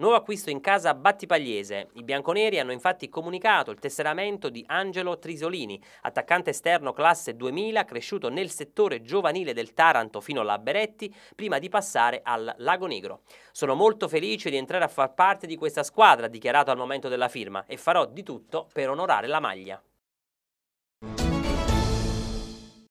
Nuovo acquisto in casa Battipagliese. I bianconeri hanno infatti comunicato il tesseramento di Angelo Trisolini, attaccante esterno classe 2000, cresciuto nel settore giovanile del Taranto fino alla Beretti, prima di passare al Lago Negro. Sono molto felice di entrare a far parte di questa squadra, dichiarato al momento della firma, e farò di tutto per onorare la maglia.